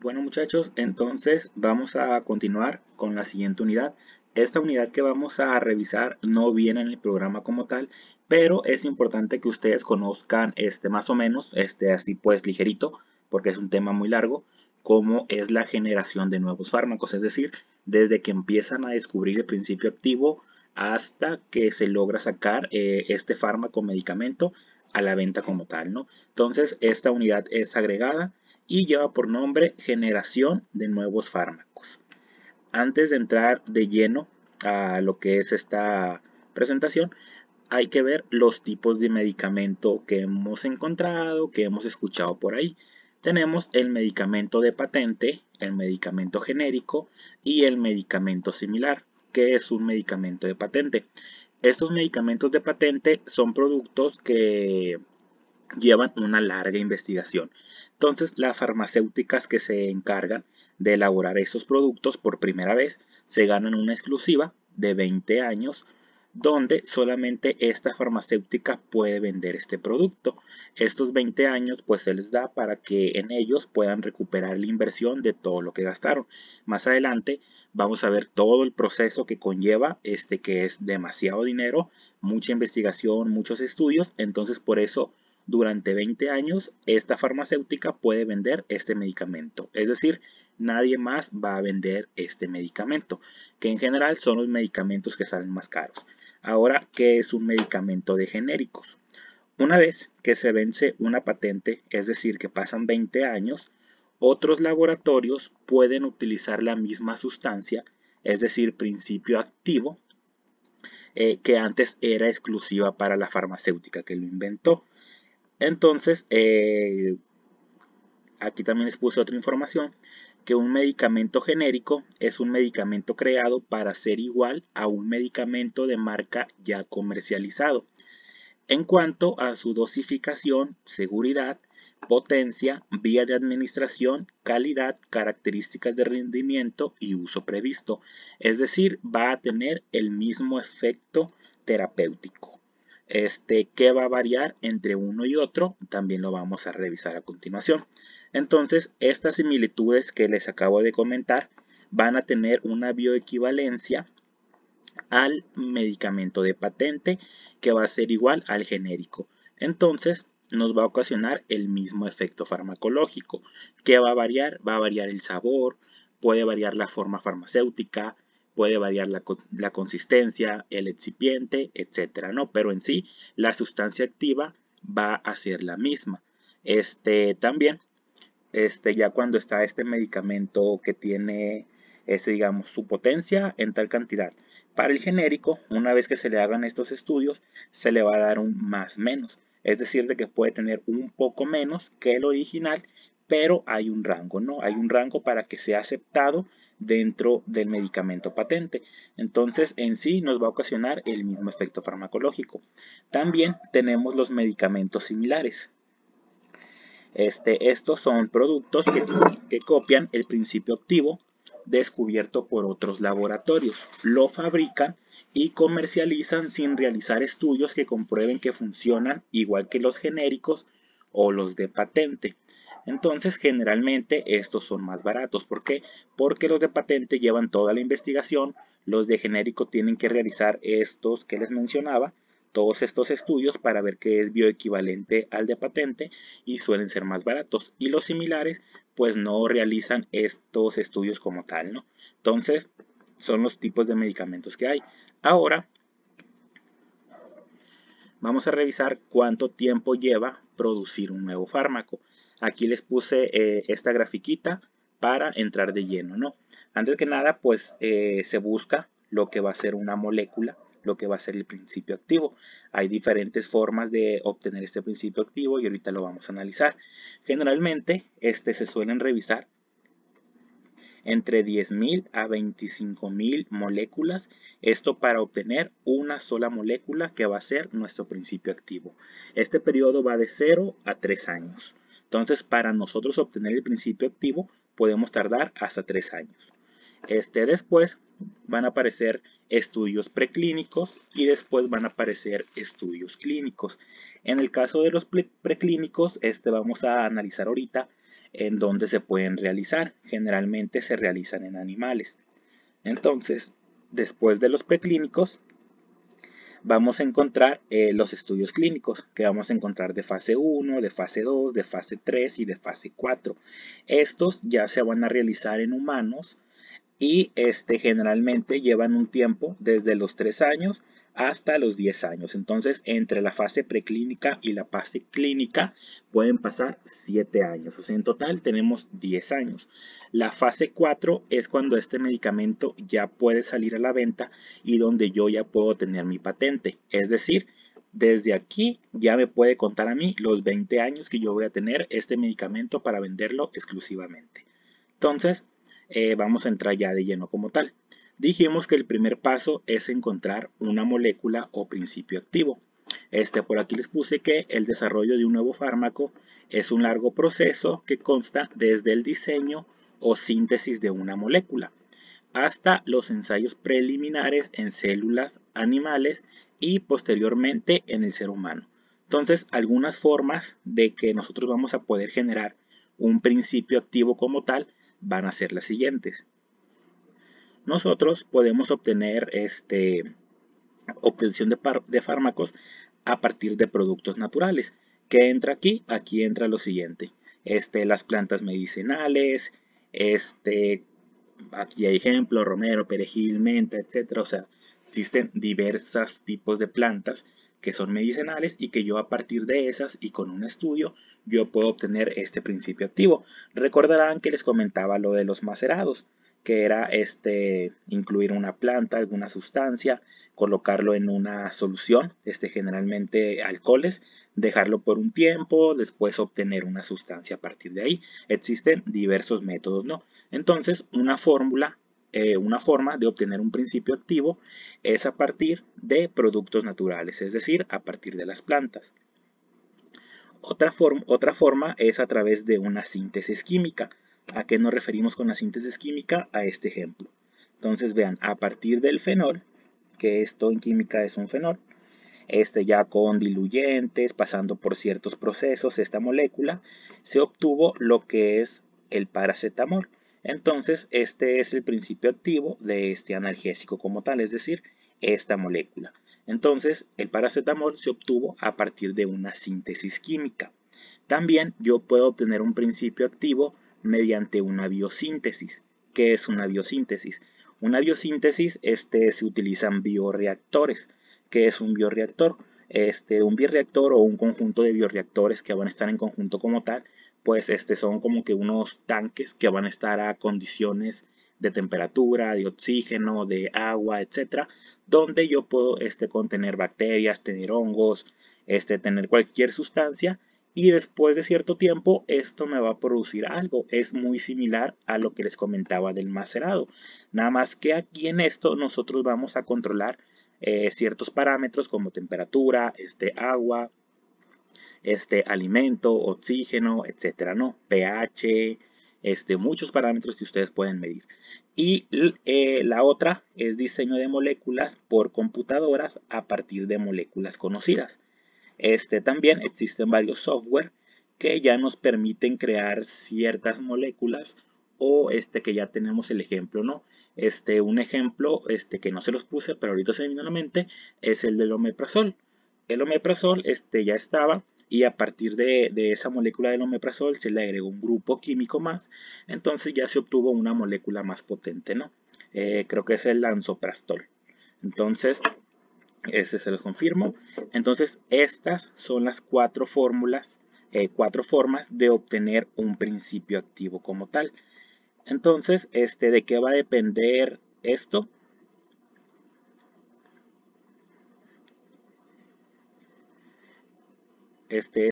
Bueno muchachos, entonces vamos a continuar con la siguiente unidad. Esta unidad que vamos a revisar no viene en el programa como tal, pero es importante que ustedes conozcan este más o menos, este así pues ligerito, porque es un tema muy largo, cómo es la generación de nuevos fármacos, es decir, desde que empiezan a descubrir el principio activo hasta que se logra sacar eh, este fármaco medicamento a la venta como tal, ¿no? Entonces, esta unidad es agregada y lleva por nombre Generación de Nuevos Fármacos. Antes de entrar de lleno a lo que es esta presentación, hay que ver los tipos de medicamento que hemos encontrado, que hemos escuchado por ahí. Tenemos el medicamento de patente, el medicamento genérico y el medicamento similar, que es un medicamento de patente. Estos medicamentos de patente son productos que llevan una larga investigación. Entonces, las farmacéuticas que se encargan de elaborar esos productos por primera vez se ganan una exclusiva de 20 años donde solamente esta farmacéutica puede vender este producto. Estos 20 años pues se les da para que en ellos puedan recuperar la inversión de todo lo que gastaron. Más adelante vamos a ver todo el proceso que conlleva este que es demasiado dinero, mucha investigación, muchos estudios, entonces por eso durante 20 años esta farmacéutica puede vender este medicamento. Es decir, nadie más va a vender este medicamento, que en general son los medicamentos que salen más caros. Ahora, ¿qué es un medicamento de genéricos? Una vez que se vence una patente, es decir, que pasan 20 años, otros laboratorios pueden utilizar la misma sustancia, es decir, principio activo, eh, que antes era exclusiva para la farmacéutica que lo inventó. Entonces, eh, aquí también les puse otra información, que un medicamento genérico es un medicamento creado para ser igual a un medicamento de marca ya comercializado. En cuanto a su dosificación, seguridad, potencia, vía de administración, calidad, características de rendimiento y uso previsto. Es decir, va a tener el mismo efecto terapéutico. Este, ¿Qué va a variar entre uno y otro? También lo vamos a revisar a continuación. Entonces, estas similitudes que les acabo de comentar van a tener una bioequivalencia al medicamento de patente que va a ser igual al genérico. Entonces, nos va a ocasionar el mismo efecto farmacológico. ¿Qué va a variar? Va a variar el sabor, puede variar la forma farmacéutica, puede variar la, consistencia, el excipiente, etcétera, ¿no? Pero en sí, la sustancia activa va a ser la misma. Este, también, este, ya cuando está este medicamento que tiene, digamos, su potencia en tal cantidad. Para el genérico, una vez que se le hagan estos estudios, se le va a dar un más menos. Es decir, de que puede tener un poco menos que el original, pero hay un rango, ¿no? Hay un rango para que sea aceptado dentro del medicamento patente. Entonces, en sí nos va a ocasionar el mismo efecto farmacológico. También tenemos los medicamentos similares. Este, estos son productos que copian el principio activo descubierto por otros laboratorios. Lo fabrican y comercializan sin realizar estudios que comprueben que funcionan igual que los genéricos o los de patente. Entonces, generalmente estos son más baratos. ¿Por qué? Porque los de patente llevan toda la investigación, los de genérico tienen que realizar estos que les mencionaba, todos estos estudios para ver qué es bioequivalente al de patente y suelen ser más baratos. Y los similares, pues no realizan estos estudios como tal, ¿no? Entonces, son los tipos de medicamentos que hay. Ahora, vamos a revisar cuánto tiempo lleva producir un nuevo fármaco. Aquí les puse eh, esta grafiquita para entrar de lleno, ¿no? Antes que nada, pues eh, se busca lo que va a ser una molécula, lo que va a ser el principio activo. Hay diferentes formas de obtener este principio activo y ahorita lo vamos a analizar. Generalmente, este se suelen revisar entre 10.000 a 25.000 moléculas. Esto para obtener una sola molécula que va a ser nuestro principio activo. Este periodo va de 0 a 3 años. Entonces, para nosotros obtener el principio activo, podemos tardar hasta tres años. Este, después van a aparecer estudios preclínicos y después van a aparecer estudios clínicos. En el caso de los preclínicos, este vamos a analizar ahorita en dónde se pueden realizar. Generalmente se realizan en animales. Entonces, después de los preclínicos, vamos a encontrar eh, los estudios clínicos, que vamos a encontrar de fase 1, de fase 2, de fase 3 y de fase 4. Estos ya se van a realizar en humanos y este, generalmente llevan un tiempo desde los 3 años hasta los 10 años. Entonces, entre la fase preclínica y la fase clínica pueden pasar 7 años. O sea, en total tenemos 10 años. La fase 4 es cuando este medicamento ya puede salir a la venta y donde yo ya puedo tener mi patente. Es decir, desde aquí ya me puede contar a mí los 20 años que yo voy a tener este medicamento para venderlo exclusivamente. Entonces, eh, vamos a entrar ya de lleno como tal. Dijimos que el primer paso es encontrar una molécula o principio activo. Este, por aquí les puse que el desarrollo de un nuevo fármaco es un largo proceso que consta desde el diseño o síntesis de una molécula hasta los ensayos preliminares en células animales y posteriormente en el ser humano. Entonces, algunas formas de que nosotros vamos a poder generar un principio activo como tal van a ser las siguientes nosotros podemos obtener este, obtención de, de fármacos a partir de productos naturales. ¿Qué entra aquí? Aquí entra lo siguiente. Este, las plantas medicinales, este, aquí hay ejemplo, romero, perejil, menta, etcétera. O sea, existen diversos tipos de plantas que son medicinales y que yo a partir de esas y con un estudio yo puedo obtener este principio activo. Recordarán que les comentaba lo de los macerados que era este, incluir una planta, alguna sustancia, colocarlo en una solución, este, generalmente alcoholes, dejarlo por un tiempo, después obtener una sustancia a partir de ahí. Existen diversos métodos, ¿no? Entonces, una fórmula, eh, una forma de obtener un principio activo es a partir de productos naturales, es decir, a partir de las plantas. Otra, otra forma es a través de una síntesis química. ¿A qué nos referimos con la síntesis química? A este ejemplo. Entonces vean, a partir del fenol, que esto en química es un fenol, este ya con diluyentes, pasando por ciertos procesos, esta molécula, se obtuvo lo que es el paracetamol. Entonces, este es el principio activo de este analgésico como tal, es decir, esta molécula. Entonces, el paracetamol se obtuvo a partir de una síntesis química. También yo puedo obtener un principio activo mediante una biosíntesis. ¿Qué es una biosíntesis? Una biosíntesis este, se utilizan bioreactores. ¿Qué es un bioreactor? Este, un bioreactor o un conjunto de bioreactores que van a estar en conjunto como tal, pues este, son como que unos tanques que van a estar a condiciones de temperatura, de oxígeno, de agua, etcétera, donde yo puedo este, contener bacterias, tener hongos, este, tener cualquier sustancia y después de cierto tiempo esto me va a producir algo. Es muy similar a lo que les comentaba del macerado. Nada más que aquí en esto nosotros vamos a controlar eh, ciertos parámetros como temperatura, este, agua, este, alimento, oxígeno, etcétera, ¿no? pH, este, muchos parámetros que ustedes pueden medir. Y eh, la otra es diseño de moléculas por computadoras a partir de moléculas conocidas. Este, también existen varios software que ya nos permiten crear ciertas moléculas o este que ya tenemos el ejemplo, ¿no? Este, un ejemplo este, que no se los puse, pero ahorita se me a la mente, es el del omeprazol. El omeprazol este, ya estaba y a partir de, esa molécula del omeprazol se le agregó un grupo químico más, entonces ya se obtuvo una molécula más potente, ¿no? Eh, creo que es el lanzoprastol. Entonces, ese se lo confirmo. Entonces, estas son las cuatro fórmulas, eh, cuatro formas de obtener un principio activo como tal. Entonces, este, ¿de qué va a depender esto? Este